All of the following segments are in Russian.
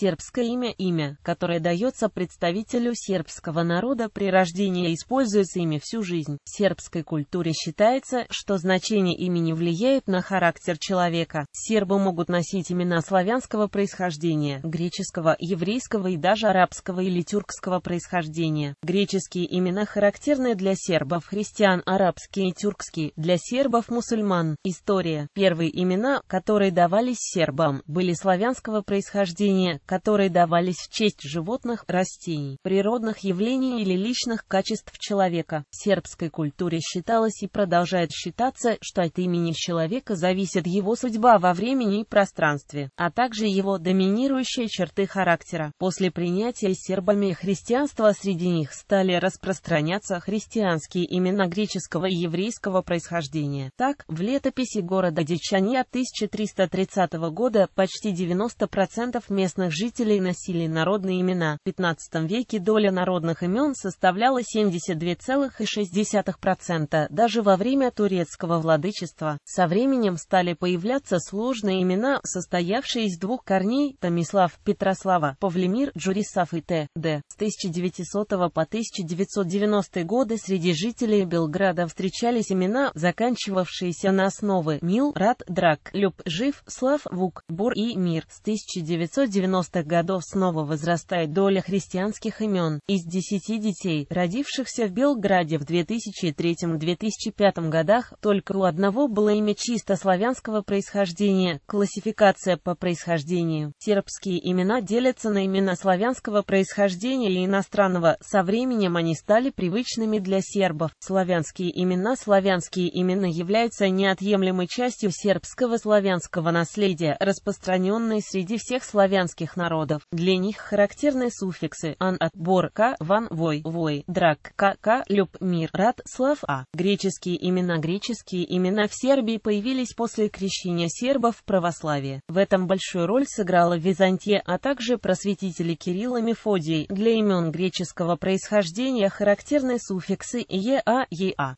Сербское имя – имя, которое дается представителю сербского народа при рождении и используется ими всю жизнь. В сербской культуре считается, что значение имени влияет на характер человека. Сербы могут носить имена славянского происхождения, греческого, еврейского и даже арабского или тюркского происхождения. Греческие имена характерны для сербов, христиан, арабские и тюркские, для сербов, мусульман. История. Первые имена, которые давались сербам, были славянского происхождения, которые давались в честь животных, растений, природных явлений или личных качеств человека. В сербской культуре считалось и продолжает считаться, что от имени человека зависит его судьба во времени и пространстве, а также его доминирующие черты характера. После принятия сербами христианства среди них стали распространяться христианские имена греческого и еврейского происхождения. Так, в летописи города Дичания 1330 года почти 90% местных жителей жителей носили народные имена. В 15 веке доля народных имен составляла 72,6%, даже во время турецкого владычества. Со временем стали появляться сложные имена, состоявшие из двух корней – Томислав, Петрослава, Павлемир, Джурисав и Т.Д. С 1900 по 1990 годы среди жителей Белграда встречались имена, заканчивавшиеся на основы Мил, Рад, Драк, Люб, Жив, Слав, Вук, Бор и Мир. С 1990 90-х годов снова возрастает доля христианских имен. Из 10 детей, родившихся в Белграде в 2003-2005 годах, только у одного было имя чисто славянского происхождения, классификация по происхождению. Сербские имена делятся на имена славянского происхождения и иностранного. Со временем они стали привычными для сербов. Славянские имена Славянские имена являются неотъемлемой частью сербского славянского наследия, распространенной среди всех славянских народов. Для них характерны суффиксы «ан» от «бор», «ка», «ван», «вой», «вой», «драк», «ка», «ка», «люб», «мир», «рад», «слав», «а». Греческие имена Греческие имена в Сербии появились после крещения сербов в православии. В этом большую роль сыграла Византия, а также просветители Кирилл и Мефодий. Для имен греческого происхождения характерны суффиксы «еа», «а»,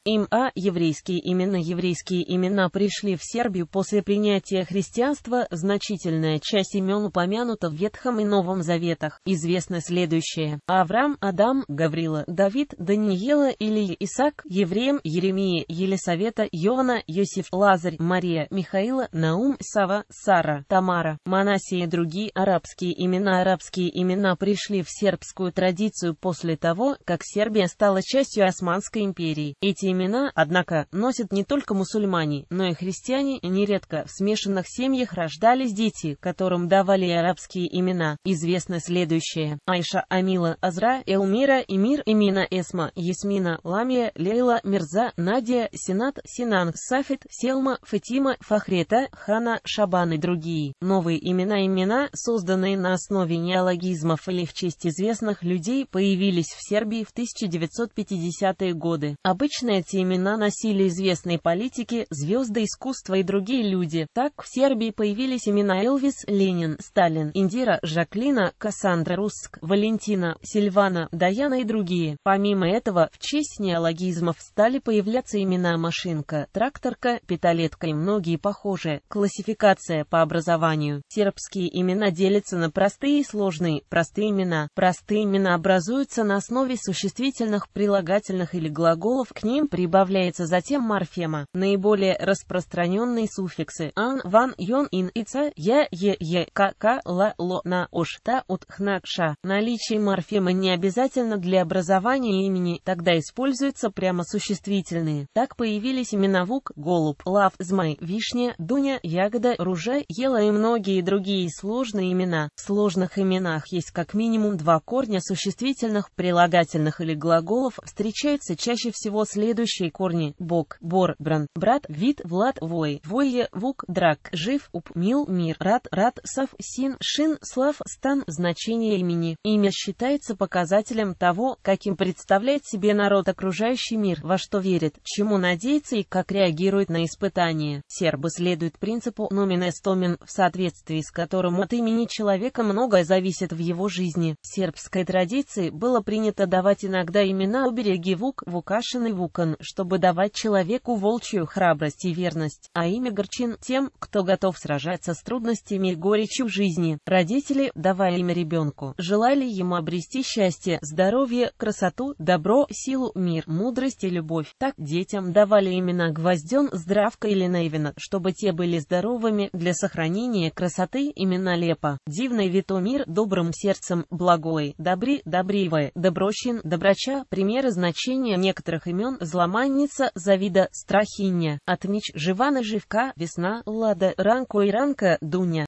има. еврейские имена. Еврейские имена пришли в Сербию после принятия христианства, значительная часть имен упомянута в Ветхом и Новом Заветах, известно следующее. Авраам, Адам, Гаврила, Давид, Даниила, Илия, Исаак, Евреем, Еремия, Елисавета, Иона, Йосиф, Лазарь, Мария, Михаила, Наум, Сава, Сара, Тамара, Манасия и другие арабские имена. Арабские имена пришли в сербскую традицию после того, как Сербия стала частью Османской империи. Эти имена, однако, носят не только мусульмане, но и христиане, нередко в смешанных семьях рождались дети, которым давали арабские имена. известны следующие: Айша, Амила, Азра, Элмира, Эмир, Имина, Эсма, Ясмина, Ламия, Лейла, Мирза, Надя, Сенат, Синанг, Сафит, Селма, Фатима, Фахрета, Хана, Шабан и другие. Новые имена-имена, созданные на основе неологизмов или в честь известных людей, появились в Сербии в 1950-е годы. Обычно эти имена носили известные политики, звезды искусства и другие люди. Так в Сербии появились имена Элвис, Ленин, Сталин, Индия, Кира, Жаклина, Кассандра Русск, Валентина, Сильвана, Даяна и другие. Помимо этого, в честь неологизмов стали появляться имена машинка, тракторка, петалетка и многие похожие. Классификация по образованию. Сербские имена делятся на простые и сложные. Простые имена. Простые имена образуются на основе существительных, прилагательных или глаголов. К ним прибавляется затем морфема. Наиболее распространенные суффиксы. Ан, ван, йон, ин, ица, я, е, е, к, к, ла, ло ушло на ош та от хнакша. Наличие морфема не обязательно для образования имени, тогда используются прямо существительные. Так появились имена вук, голуб, лав, змай, вишня, дуня, ягода, руже ела и многие другие сложные имена. В сложных именах есть как минимум два корня существительных, прилагательных или глаголов. Встречаются чаще всего следующие корни. Бог, бор, бран, брат, вид, влад, вой, вое, вук, драк, жив, уп, мил, мир, рад, рад, сав, син, шин, Слав стан – значение имени. Имя считается показателем того, каким представляет себе народ окружающий мир, во что верит, чему надеется и как реагирует на испытания. Сербы следуют принципу «номен эстомен», в соответствии с которым от имени человека многое зависит в его жизни. В сербской традиции было принято давать иногда имена убереги Вук, Вукашин и Вукан, чтобы давать человеку волчью храбрость и верность, а имя Горчин – тем, кто готов сражаться с трудностями и горечью жизни. Ради родители, давали имя ребенку, желали ему обрести счастье, здоровье, красоту, добро, силу, мир, мудрость и любовь. Так детям давали имена Гвозден, Здравка или Нейвина, чтобы те были здоровыми для сохранения красоты имена Лепа. Дивный вито мир, добрым сердцем, благой, добри, добривое, доброщин, добрача, примеры значения некоторых имен, зломанница, завида, страхиня, отмеч, живана, живка, весна, лада, ранко и ранка, дуня.